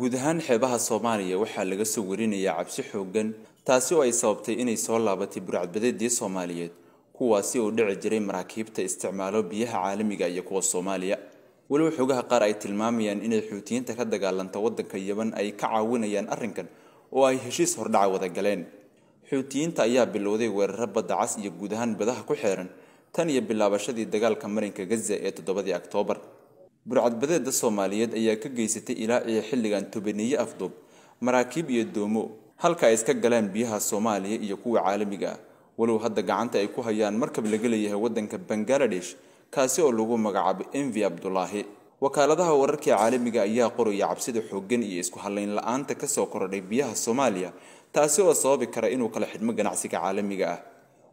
guud ahaan xeebaha soomaaliya waxaa laga soo warinayaa cabsi xooggan taasi oo ay sababtay inay soo laabatay burcadbadeedii soomaaliyeed kuwaasi oo dhici jiray maraakiibta isticmaalo biyaha caalamiga ah iyo kuwa soomaaliya weliba xoogaha qaar ay tilmaamayaan inay xuutiyiinta ka dagaalanta waddanka yeman ay ka caawinayaan arrinkan oo ay heshiis hordhaca wada galeen xuutiyiinta ayaa bilowday weeraro badda cas iyo guud ahaan badaha ku xeeran tan iyo bilaabashadii dagaalka marinka gaza ee toddobadii oktoobar burcadbadeeda soomaaliyeed ayaa ka geysatay ilaa iyo xilligan tobaniye afduub maraakiib iyo doomo halka ay iska galaan biyaha soomaaliya iyo kuwa caalamiga ah walow hadda gacanta ay ku hayaan markab laga leeyahay waddanka bangaladesh kaasi oo lagu magacaabo envi abdulaahi wakaaladaha wararkii caalamiga ah ayaa qoraya cabsida xooggan iyo isku hallayn la-aanta kasoo korodhay biyaha soomaaliya taasi oo sababi kara inuu kala xidhmo ganacsiga caalamiga ah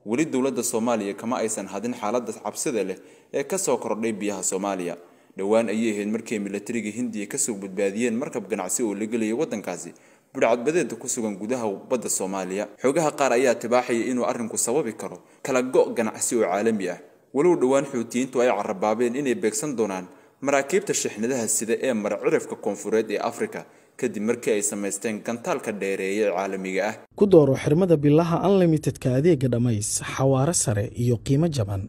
weli dowladda soomaaliya kama aysan hadin xaaladda cabsida leh ee kasoo korodhay biyaha soomaaliya dhowaan ayay ahayd markay milatariga hindiya kasoo badbaadiyeen markab ganacsi oo la gelaya waddankaasi budhcadbadeeda ku sugan gudaha badda soomaaliya xoogaha qaar ayaa tabaaxaya inuu arrinku sababi karo kala go' ganacsi oo caalami ah walow dhowaan xuutiyiintu ay carabaabeen inay beegsan doonaan maraakiibta shixnadaha sida ee mara cirifka koonfureed ee afrika kadib markii ay samaysteen gantaalka dheereeya caalamiga ah ku dooro xirmada billaha unlimitedka adeega dhammays xawaare sare iyo qiimo jaban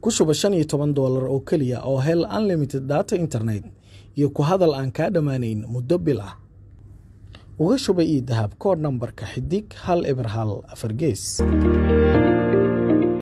ku shuba shan iyo toban doolar oo keliya oo hel unlimited data internet iyo ku hadal aan kaa dhammaanayn muddo bil ah uga shuba iyo dahab koor nambarka xidig hal eber hal afar